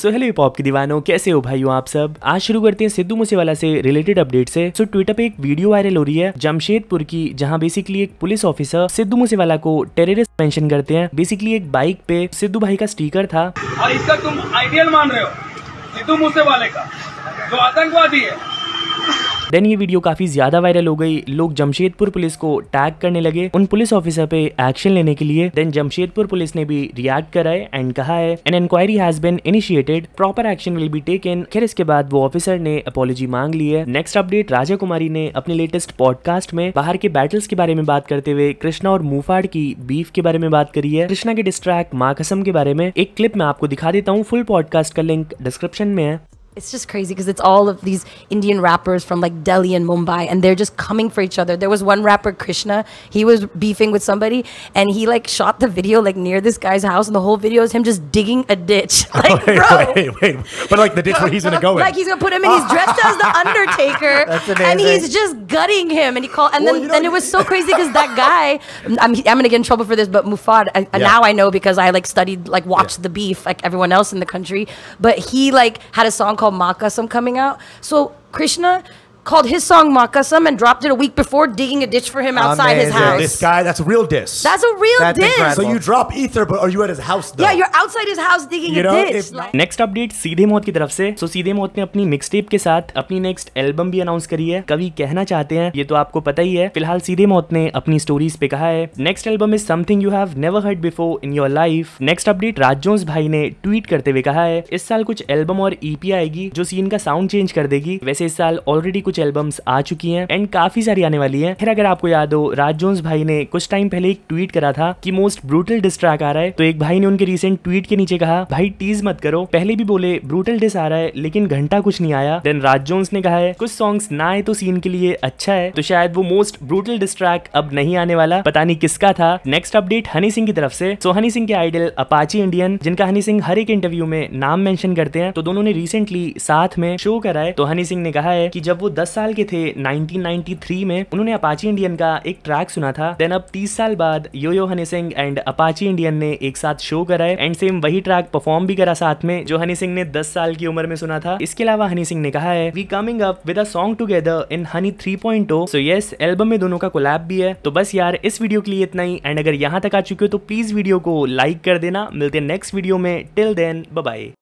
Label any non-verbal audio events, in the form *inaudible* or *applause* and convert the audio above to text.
So hello hip की दीवानों कैसे हो भाइयों आप सब आज शुरू करते हैं सिद्धू मूसेवाला से रिलेटेड अपडेट से सो so, ट्विटर पे एक वीडियो वायरल हो रही है जमशेदपुर की जहां बेसिकली एक पुलिस ऑफिसर सिद्धू मूसेवाला को टेररिस्ट मेंशन करते हैं बेसिकली एक बाइक पे सिद्धू भाई का स्टीकर था और इसका तुम आइडियल मान रहे हो सिद्धू मूसेवाले का जो आतंकवादी है देन ये वीडियो काफी ज्यादा वायरल हो गई लोग जमशेदपुर पुलिस को टैग करने लगे उन पुलिस ऑफिसर पे एक्शन लेने के लिए देन जमशेदपुर पुलिस ने भी रिएक्ट करा है एंड कहा है an inquiry has been initiated proper action will be taken खैर इसके बाद वो ऑफिसर ने अपोलॉजी मांग ली है नेक्स्ट अपडेट राजा कुमारी ने अपने लेटेस्ट पॉडकास्ट में बाहर के बैटल्स के बारे में बात करते हुए कृष्णा और मुफाड़ की बीफ के बारे में बात करी है कृष्णा के डिस्ट्रैक्ट माकसम के बारे में एक क्लिप मैं आपको दिखा देता हूँ फुल पॉडकास्ट का लिंक डिस्क्रिप्शन में है it's just crazy because it's all of these Indian rappers from like Delhi and Mumbai, and they're just coming for each other. There was one rapper, Krishna, he was beefing with somebody, and he like shot the video like near this guy's house, and the whole video is him just digging a ditch. *laughs* Like, wait, bro, wait, wait, but like the ditch where he's gonna go in. Like he's gonna put him in. He's dressed as the *laughs* Undertaker, That's amazing. and he's just gutting him, and he called, and well, then you know, it was so crazy because that guy, I'm I'm gonna get in trouble for this, but Mufad, I, yeah. now I know because I like studied, like watched yeah. the beef, like everyone else in the country, but he like had a song called Makasam coming out. So Krishna called his song Makasam and dropped it a week before, digging a ditch for him outside Amazing. his house. This guy, that's a real diss. That's a real that's diss. Incredible. So you drop ether, but are you at his house though? Yeah, you're outside his house digging you a know, ditch. Like next update सीधे मौत की तरफ से सो so, सीधे मौत ने अपनी mix tape के साथ अपनी नेक्स्ट एल्बम भी अनाउंस करी है कभी कहना चाहते हैं ये तो आपको पता ही है फिलहाल सीधे मौत ने अपनी स्टोरीज पे कहा है next album is something you have never heard before in your life next update राजोस भाई ने ट्वीट करते हुए कहा है इस साल कुछ एल्बम और ईपी आएगी जो सीन का साउंड चेंज कर देगी वैसे इस साल ऑलरेडी कुछ एल्बम्स आ चुकी हैं एंड काफी सारी आने वाली है फिर अगर आपको याद हो राज जोन्स भाई ने कुछ टाइम पहले एक ट्वीट करा था कि मोस्ट ब्रूटल डिस्ट्रैक आ रहा है तो एक भाई ने उनके रिसेंट ट्वीट के नीचे कहा भाई टीज मत करो पहले भी बोले ब्रूटल डिस आ रहा है लेकिन घंटा कुछ नहीं आया देन राज जोन्स ने कहा है कुछ सॉन्ग्स ना आए तो सीन के लिए अच्छा है तो शायद वो मोस्ट ब्रूटल डिस्ट्रैक अब नहीं आने वाला पता नहीं किसका था नेक्स्ट अपडेट हनी सिंह की तरफ से सो हनी सिंह के आइडल अपाची इंडियन जिनका हनी सिंह हर एक इंटरव्यू में नाम मेंशन करते हैं तो दोनों ने रिसेंटली साथ में शो करा है तो हनी सिंह ने कहा है कि जब वो 10 साल के थे 1993 में उन्होंने अपाची इंडियन का एक ट्रैक सुना था देन अब 30 साल बाद yo yo Honey Singh and Apache Indian ने एक साथ शो कराए एंड सेम वही ट्रैक परफॉर्म भी करा साथ में जो हनी सिंह ने 10 साल की उम्र में सुना था इसके अलावा हनी सिंह ने कहा है we coming up with a song together in Honey three point so yes album में दोनों का कोलैब भी है तो बस यार इस वीडियो के लिए इतना ही एंड अगर यहाँ तक आ चुके हो तो प्लीज वीडियो को लाइक कर देना मिलते हैं नेक्स्ट वीडियो में टिल देन बाय